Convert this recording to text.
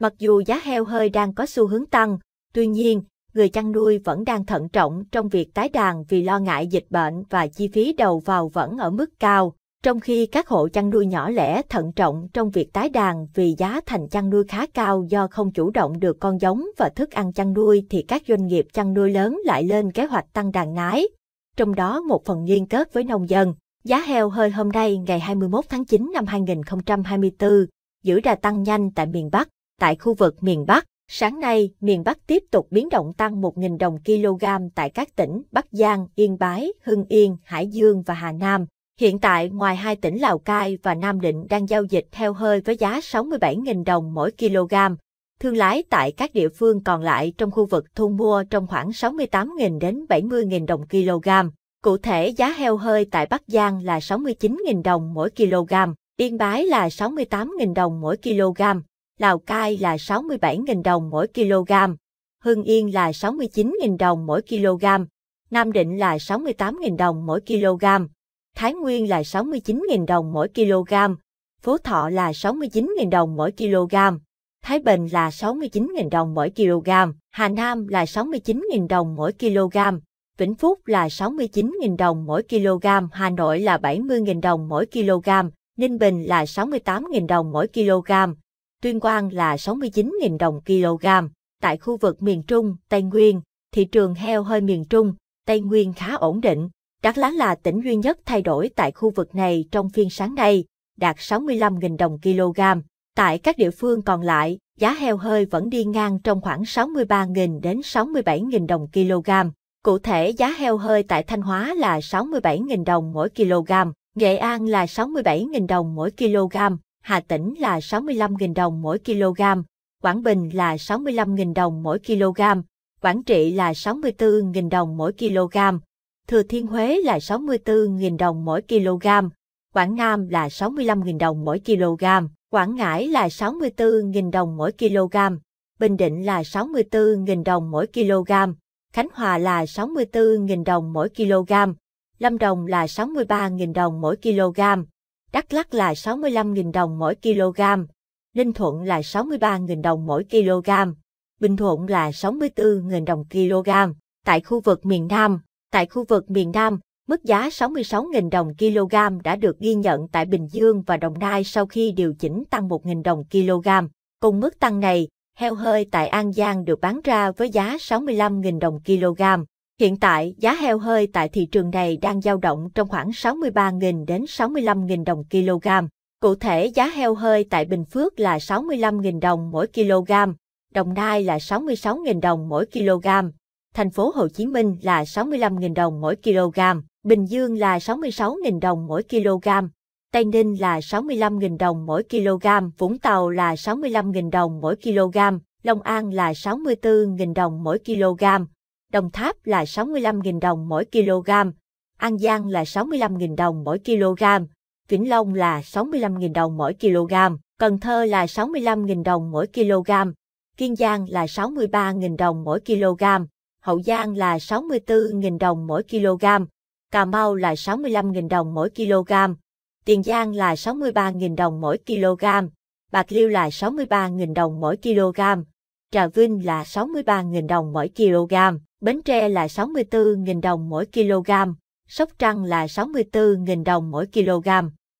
Mặc dù giá heo hơi đang có xu hướng tăng, tuy nhiên, người chăn nuôi vẫn đang thận trọng trong việc tái đàn vì lo ngại dịch bệnh và chi phí đầu vào vẫn ở mức cao, trong khi các hộ chăn nuôi nhỏ lẻ thận trọng trong việc tái đàn vì giá thành chăn nuôi khá cao do không chủ động được con giống và thức ăn chăn nuôi thì các doanh nghiệp chăn nuôi lớn lại lên kế hoạch tăng đàn nái. Trong đó một phần liên kết với nông dân, giá heo hơi hôm nay ngày 21 tháng 9 năm 2024 giữ đà tăng nhanh tại miền Bắc. Tại khu vực miền Bắc, sáng nay, miền Bắc tiếp tục biến động tăng 1.000 đồng kg tại các tỉnh Bắc Giang, Yên Bái, Hưng Yên, Hải Dương và Hà Nam. Hiện tại, ngoài hai tỉnh Lào Cai và Nam Định đang giao dịch heo hơi với giá 67.000 đồng mỗi kg. Thương lái tại các địa phương còn lại trong khu vực thu mua trong khoảng 68.000 đến 70.000 đồng kg. Cụ thể giá heo hơi tại Bắc Giang là 69.000 đồng mỗi kg, Yên Bái là 68.000 đồng mỗi kg, Lào Cai là 67.000 đồng mỗi kg, Hưng Yên là 69.000 đồng mỗi kg, Nam Định là 68.000 đồng mỗi kg, Thái Nguyên là 69.000 đồng mỗi kg, Phú Thọ là 69.000 đồng mỗi kg, Thái Bình là 69.000 đồng mỗi kg, Hà Nam là 69.000 đồng mỗi kg, Vĩnh Phúc là 69.000 đồng mỗi kg, Hà Nội là 70.000 đồng mỗi kg, Ninh Bình là 68.000 đồng mỗi kg, Tuyên Quang là 69.000 đồng kg. Tại khu vực miền Trung, Tây Nguyên, thị trường heo hơi miền Trung, Tây Nguyên khá ổn định. Đắk Lắk là tỉnh duy nhất thay đổi tại khu vực này trong phiên sáng nay, đạt 65.000 đồng kg. Tại các địa phương còn lại, giá heo hơi vẫn đi ngang trong khoảng 63.000 đến 67.000 đồng kg. Cụ thể giá heo hơi tại Thanh Hóa là 67.000 đồng mỗi kg, Nghệ An là 67.000 đồng mỗi kg, Hà Tĩnh là 65.000 đồng mỗi kg, Quảng Bình là 65.000 đồng mỗi kg, Quảng Trị là 64.000 đồng mỗi kg, Thừa Thiên Huế là 64.000 đồng mỗi kg, Quảng Nam là 65.000 đồng mỗi kg, Quảng Ngãi là 64.000 đồng mỗi kg, Bình Định là 64.000 đồng mỗi kg, Khánh Hòa là 64.000 đồng mỗi kg, Lâm Đồng là 63.000 đồng mỗi kg, Đắk Lắk là 65.000 đồng mỗi kg, Ninh Thuận là 63.000 đồng mỗi kg, Bình Thuận là 64.000 đồng kg. Tại khu vực miền Nam, tại khu vực miền Nam, mức giá 66.000 đồng kg đã được ghi nhận tại Bình Dương và Đồng Nai sau khi điều chỉnh tăng 1.000 đồng kg. Cùng mức tăng này, heo hơi tại An Giang được bán ra với giá 65.000 đồng kg. Hiện tại, giá heo hơi tại thị trường này đang dao động trong khoảng 63.000 đến 65.000 đồng kg. Cụ thể, giá heo hơi tại Bình Phước là 65.000 đồng mỗi kg, Đồng Nai là 66.000 đồng mỗi kg, thành phố Hồ Chí Minh là 65.000 đồng mỗi kg, Bình Dương là 66.000 đồng mỗi kg, Tây Ninh là 65.000 đồng mỗi kg, Vũng Tàu là 65.000 đồng mỗi kg, Long An là 64.000 đồng mỗi kg, Đồng Tháp là 65.000 đồng mỗi kg, An Giang là 65.000 đồng mỗi kg, Vĩnh Long là 65.000 đồng mỗi kg, Cần Thơ là 65.000 đồng mỗi kg, Kiên Giang là 63.000 đồng mỗi kg, Hậu Giang là 64.000 đồng mỗi kg, Cà Mau là 65.000 đồng mỗi kg, Tiền Giang là 63.000 đồng mỗi kg, Bạc Liêu là 63.000 đồng mỗi kg, Trà Vinh là 63.000 đồng mỗi kg. Bến Tre là 64.000 đồng mỗi kg, Sóc Trăng là 64.000 đồng mỗi kg.